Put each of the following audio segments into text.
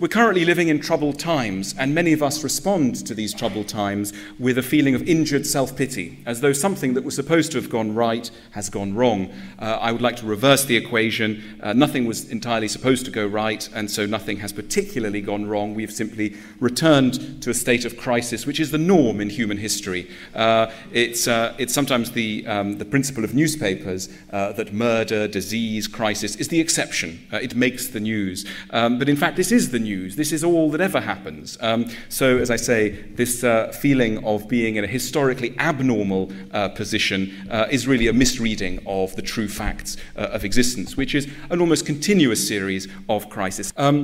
We're currently living in troubled times, and many of us respond to these troubled times with a feeling of injured self pity, as though something that was supposed to have gone right has gone wrong. Uh, I would like to reverse the equation. Uh, nothing was entirely supposed to go right, and so nothing has particularly gone wrong. We've simply returned to a state of crisis, which is the norm in human history. Uh, it's, uh, it's sometimes the, um, the principle of newspapers uh, that murder, disease, crisis is the exception, uh, it makes the news. Um, but in fact, this is the news. This is all that ever happens. Um, so, as I say, this uh, feeling of being in a historically abnormal uh, position uh, is really a misreading of the true facts uh, of existence, which is an almost continuous series of crises. Um,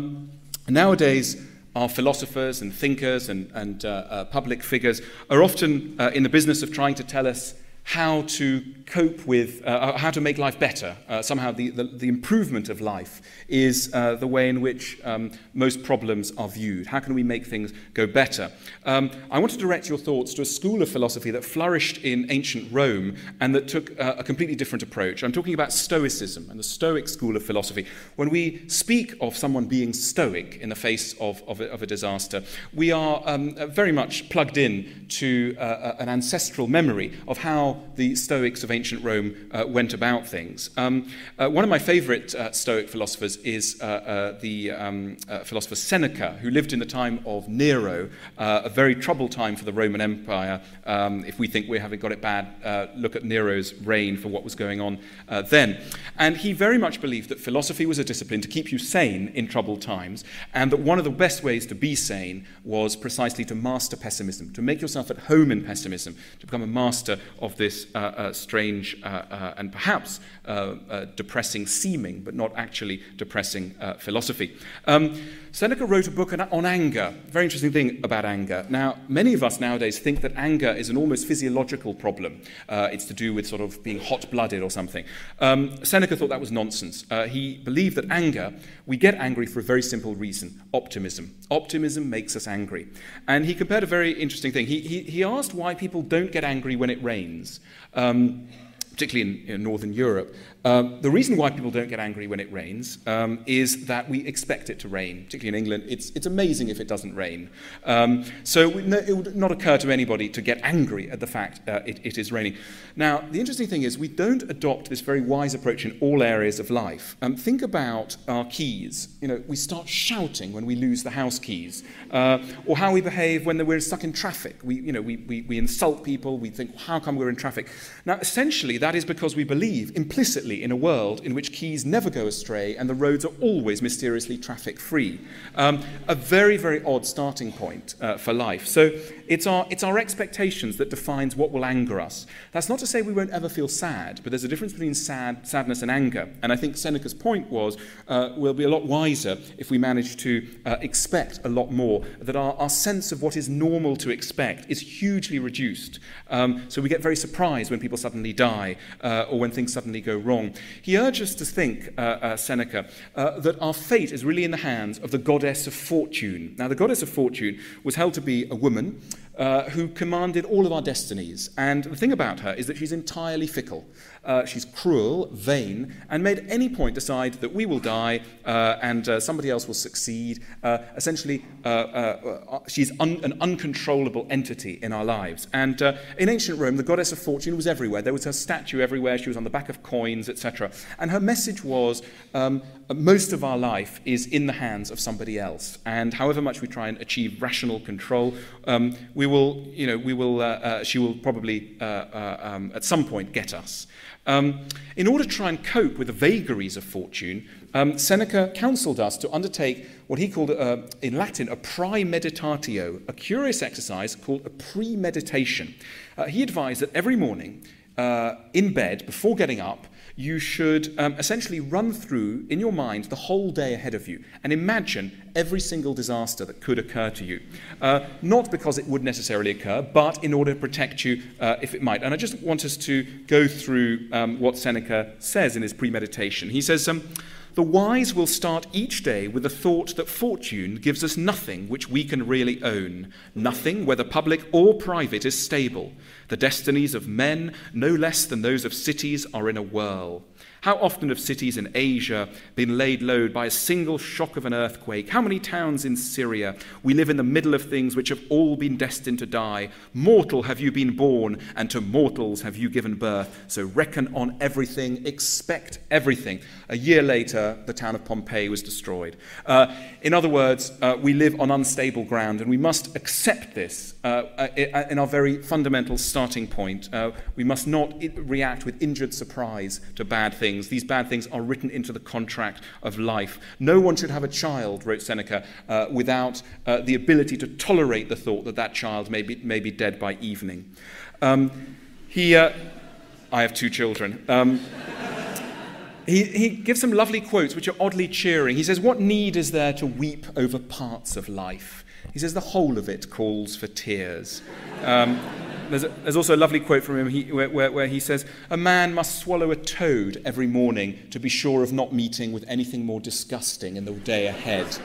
nowadays, our philosophers and thinkers and, and uh, uh, public figures are often in the business of trying to tell us how to cope with, uh, uh, how to make life better. Uh, somehow the, the, the, improvement of life is uh, the way in which um, most problems are viewed. How can we make things go better? Um, I want to direct your thoughts to a school of philosophy that flourished in ancient Rome and that took uh, a completely different approach. I'm talking about Stoicism and the Stoic school of philosophy. When we speak of someone being stoic in the face of, of, a, of a disaster, we are um, very much plugged in to uh, an ancestral memory of how the Stoics of ancient Rome uh, went about things. Um, uh, one of my favorite uh, Stoic philosophers is uh, uh, the um, uh, philosopher Seneca, who lived in the time of Nero, a very troubled time for the Roman Empire. Um, if we think we're having got it bad, look at Nero's reign for what was going on then. And he very much believed that philosophy was a discipline to keep you sane in troubled times, and that one of the best ways to be sane was precisely to master pessimism, to make yourself at home in pessimism, to become a master of this this uh, uh, strange uh, uh, and perhaps uh, depressing seeming, but not actually depressing philosophy. Um, Seneca wrote a book on, on anger, very interesting thing about anger. Now, many of us nowadays think that anger is an almost physiological problem. it's to do with sort of being hot blooded or something. Um, Seneca thought that was nonsense. he believed that anger, we get angry for a very simple reason optimism. Optimism makes us angry. And he compared a very interesting thing. He, he, he asked why people don't get angry when it rains. Um, particularly in, in Northern Europe. Um, the reason why people don't get angry when it rains um, is that we expect it to rain, particularly in England. It's, it's amazing if it doesn't rain. Um, so it, no, it would not occur to anybody to get angry at the fact uh, it, it is raining. Now, the interesting thing is we don't adopt this very wise approach in all areas of life. Um, think about our keys. You know, we start shouting when we lose the house keys, uh, or how we behave when we're stuck in traffic. We, you know, we, we, we insult people. We think, how come we're in traffic? Now, essentially, that is because we believe implicitly in a world in which keys never go astray and the roads are always mysteriously traffic free. Um, a very, very odd starting point uh, for life. So it's our, it's our expectations that defines what will anger us. That's not to say we won't ever feel sad, but there's a difference between sad, sadness and anger. And I think Seneca's point was uh, we'll be a lot wiser if we manage to uh, expect a lot more, that our, our sense of what is normal to expect is hugely reduced. Um, so we get very surprised when people suddenly die uh, or when things suddenly go wrong. He urges to think, uh, uh Seneca, uh, that our fate is really in the hands of the goddess of fortune. Now, the goddess of fortune was held to be a woman uh, who commanded all of our destinies. And the thing about her is that she's entirely fickle. Uh, she's cruel, vain, and may at any point decide that we will die uh, and uh, somebody else will succeed. Uh, essentially, uh, she's un- an uncontrollable entity in our lives. And in ancient Rome, the goddess of fortune was everywhere. There was her statue everywhere. She was on the back of coins, etc. And her message was um, most of our life is in the hands of somebody else. And however much we try and achieve rational control, um, we we will, you know, we will, uh, uh, she will probably uh, uh, um, at some point get us. Um, in order to try and cope with the vagaries of fortune, um, Seneca counseled us to undertake what he called, uh, in Latin, a praemeditatio, a curious exercise called a premeditation. Uh, he advised that every morning, uh, in bed, before getting up, you should um, essentially run through in your mind the whole day ahead of you and imagine every single disaster that could occur to you. Uh, not because it would necessarily occur, but in order to protect you uh, if it might. And I just want us to go through um, what Seneca says in his premeditation. He says, um, The wise will start each day with the thought that fortune gives us nothing which we can really own. Nothing, whether public or private, is stable. The destinies of men, no less than those of cities, are in a whirl. How often have cities in Asia been laid low by a single shock of an earthquake? How many towns in Syria? We live in the middle of things which have all been destined to die. Mortal have you been born, and to mortals have you given birth. So reckon on everything, expect everything. A year later, the town of Pompeii was destroyed. Uh, in other words, uh, we live on unstable ground, and we must accept this uh, uh in our very fundamental starting point. Uh, we must not react with injured surprise to bad things things, these bad things, are written into the contract of life. No one should have a child, wrote Seneca, uh, without uh, the ability to tolerate the thought that that child may be, may be dead by evening. Um, he, uh, I have two children. Um, He, he, gives some lovely quotes which are oddly cheering. He says, What need is there to weep over parts of life? He says, The whole of it calls for tears. Um, there's, a, there's, also a lovely quote from him he, where, where he says, A man must swallow a toad every morning to be sure of not meeting with anything more disgusting in the day ahead.